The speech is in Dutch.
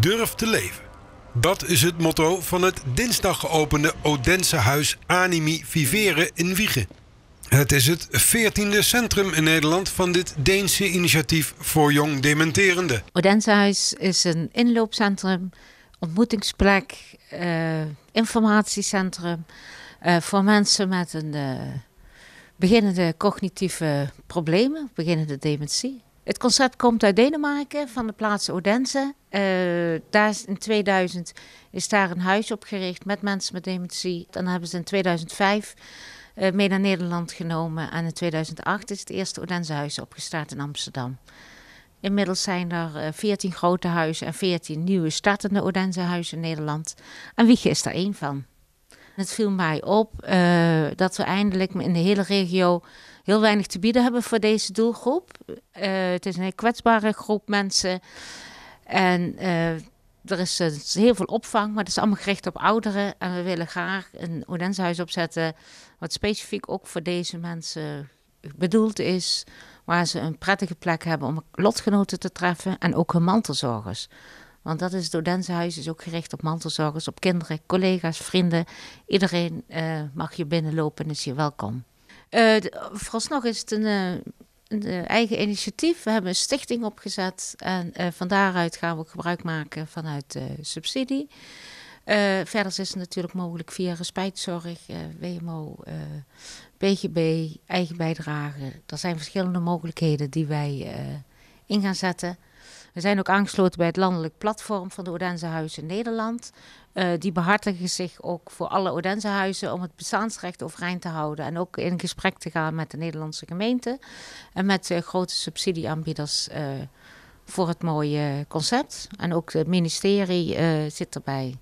Durf te leven. Dat is het motto van het dinsdag geopende Odense huis Animi Vivere in Wiegen. Het is het veertiende centrum in Nederland van dit Deense initiatief voor jong dementerende. Odense huis is een inloopcentrum, ontmoetingsplek, eh, informatiecentrum eh, voor mensen met een eh, beginnende cognitieve problemen, beginnende dementie. Het concept komt uit Denemarken, van de plaats Odense. Eh, daar is in 2000 is daar een huis opgericht met mensen met dementie. Dan hebben ze in 2005 eh, mee naar Nederland genomen. En in 2008 is het eerste Odense huis opgestart in Amsterdam. Inmiddels zijn er 14 eh, grote huizen en 14 nieuwe startende Odense huizen in Nederland. En Wiege is daar één van het viel mij op eh, dat we eindelijk in de hele regio heel weinig te bieden hebben voor deze doelgroep. Eh, het is een kwetsbare groep mensen. En eh, er is, heel veel opvang, maar het is allemaal gericht op ouderen. En we willen graag een Odensehuis opzetten, wat specifiek ook voor deze mensen bedoeld is. Waar ze een prettige plek hebben om lotgenoten te treffen en ook hun mantelzorgers. Want dat is het huis is ook gericht op mantelzorgers, op kinderen, collega's, vrienden. Iedereen eh, mag hier binnenlopen en is hier welkom. Uh, vooralsnog is het een, eh, een, eigen initiatief. We hebben een stichting opgezet en van daaruit gaan we gebruik maken vanuit subsidie. verder is het natuurlijk mogelijk via respijtzorg, WMO, PGB, eigen bijdrage. Er zijn verschillende mogelijkheden die wij in gaan zetten. We zijn ook aangesloten bij het landelijk platform van de Odense Huizen Nederland. Eh, die behartigen zich ook voor alle Odense huizen om het bestaansrecht overeind te houden. En ook in gesprek te gaan met de Nederlandse gemeente en met eh, grote subsidieaanbieders eh, voor het mooie concept. En ook het ministerie zit erbij.